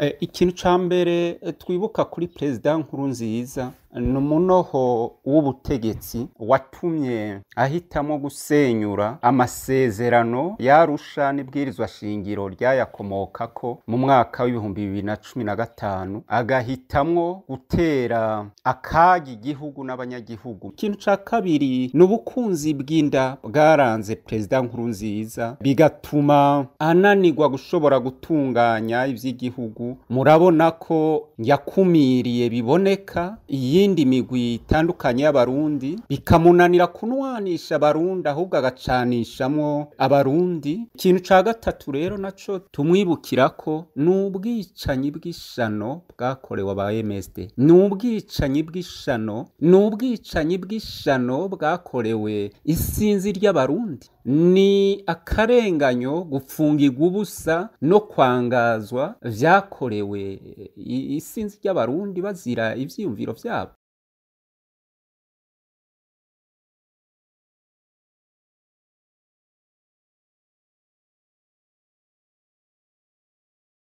Eh, ikintu cya mbere eh, twibuka kuri perezida Nkuru nziza. ni umunoho w'ubutegetsi watumye ahitamo gusenyura amasezerano yarusha n'ibwirizwa shingiro ryayakomoka ko mu mwaka w'ibihumbi bibiri na cumi na gatanu agahitamo gutera akaga igihugu n'abanyagihugu ikintu cya kabiri ni ubukunzi bw'inda bwaranze perezida Nkuru nziza bigatuma ananirwa gushobora gutunganya iby'igihugu murabona ko yakumiriye biboneka iyi n'iyindi migwi itandukanye y'abarundi bikamunanira kunwanisha abarundi ahubwo agacanishamo abarundi ikintu cya gatatu rero naco tumwibukira ko ni ubwicanyi bw'ishano bwakorewe aba MSD ni ubwicanyi bw'ishano ni ubwicanyi bw'ishano bwakorewe isinzi ry'abarundi ni akarenganyo gupfungirwa ubusa no kwangazwa byakorewe isinzi ry'abarundi bazira ibyiyumviro byabo